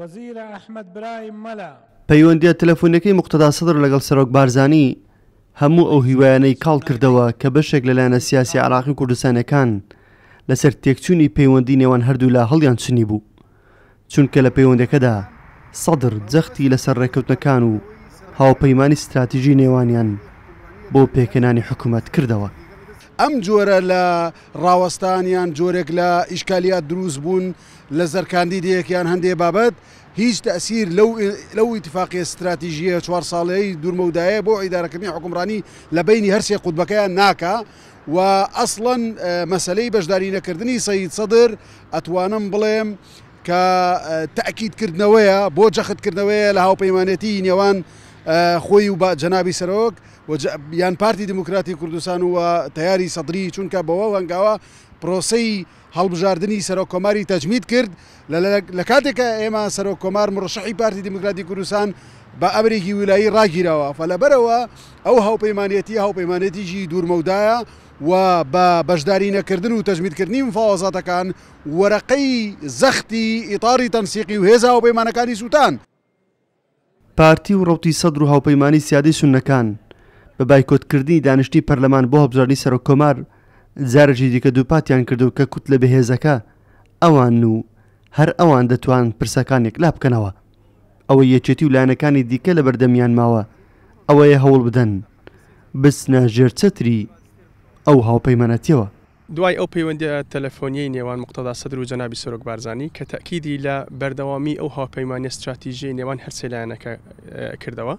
وەزیرە ئەحمد برای مەلا پەیوەندیە تەلەفۆنەکەی مقتدا سەدر لەگەڵ سەرۆک بارزانانی هەموو ئەو هیوایانەی کاڵ کردەوە کە بەشێک لەلایەنە سیاسی عراقی کوردستانەکان لەسەر تێکچوونی پەیوەندی نێوان هەردوو لە هەڵیان چنی بوو چونکە لە پەیوەندەکەدا سەدر جەختی لەسەر ڕێکەوتنەکان و هاوپەیمانی استراتیژی نێوانیان بۆ پێکەنانی حکوومەت کردەوە ئەم جۆرە لە ڕاوەستانیان جۆرێک لە ئیشکالیات دروست بوون لە زەرکاندی دیەکیان هەندێ بابەت هیچ تەسیر لەو ئتفاقی استراتیژیە چوار ساڵەی دوورمەودایە بۆ ئیدارەکەمی حکومڕانی لە بینی هەرسێ قوتبەکەیان ناکە و ئەسڵەن مەسلەی بەشداری نەکردنی سەید سەدر ئەتوانم بڵێم کە تاکیدکردنەوەیە بۆ جەختکردنەوەیە لە هاوپەیمانەتی نێوان خۆی و جەنابی سەرۆک یان پارتی دموکراتی کوردستان وە تیاری سەدری چونکە بەوە وەنگاوە پرۆسی هەڵبژاردننی سەرۆک کۆماری تەجمید کرد لە کاتێکە ئێمە سەرۆک کۆمار مڕشحی پارتی دموکراتی کوردستان بە ئەمریکی ویلایی ڕاگیرەوە فەلەبەرەوە ئەو هاوپەیمانەتی هاوپەیمانەتیژی دوورمەودایە و بە بەشداری نەکردن و تەجمیدکردنی مفاوازاتەکان وەرەقەی زەختی ئیتاری تەنسیقی و هێزا و پەیمانەکانی سووتان. پارتی و ڕوتی سەد و هاوپەیمانی سیادی سونەکان بە بایکۆتکردنی دانیشتی پەرلەمان بۆ هەبزارانی سەرۆکۆمار جارەژی دیکە دووپاتیان کردو کە کووت لە بەهێزەکە ئەوان و هەر ئەوان دەتوان پرسەکانێک لا بکەنەوە ئەوە یەکێتی و لایەنەکانی دیکە لە بەردەمیان ماوە ئەوەیە هەوڵ بدەن بچنە ژێرچەتری ئەو هاوپەیمانەتیەوە دوای ئەو پەیوەندی تەلەفۆنیی نێوان مقتەدا سەدر و جەنابی سۆرۆک بارزانانی کە تاکیدی لە بەردەوامی ئەو هاپەیمانی استراتیژی نێوان هەرسێلایەنەکە کردەوە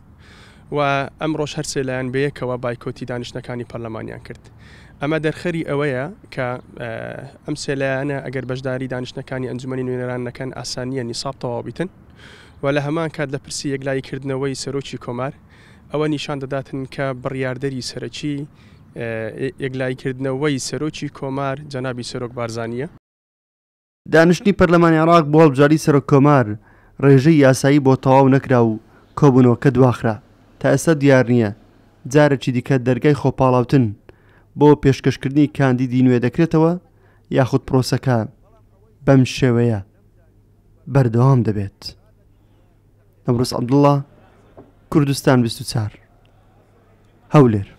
و ئەم ڕۆژ هەرسێلایەن بەیەکەوە بایکۆتی دانیشتەکانی پەرلەمانیان کرد. ئەمە دەرخەری ئەوەیە کە ئەم سێلایانە ئەگەر بەشداری دانیشتەکانی ئەنجومی نوێنەرانەکەن ئاسانیە نیساب تەواوبیتن و لە هەمان کات لە پرسی یەکلایکردنەوەی سەرۆکی کۆمار ئەوە نیشان دەداتن کە بڕیاردەری سەرەکی یەکلایکردنەوەی سەرۆکی کۆمار جەنابی سەرۆک بارزانە دانیشتنی پەرلەمانی عراق بۆ هەڵبجاری سەرۆک کۆمار ڕێژەی یاسایی بۆ تەواو نەکرا و کۆبوونەوەکە دواخرا تا ئێستا دیار نییە جارێکی دیکە دەرگای خۆپاڵاوتن بۆ پێشکەشکردنی کاندیدی نوێ دەکرێتەوە یاخود پرۆسەکە بەم شێوەیە بەردەوام دەبێت ئەمڕست عبدڵە کوردستان 24 هەولێر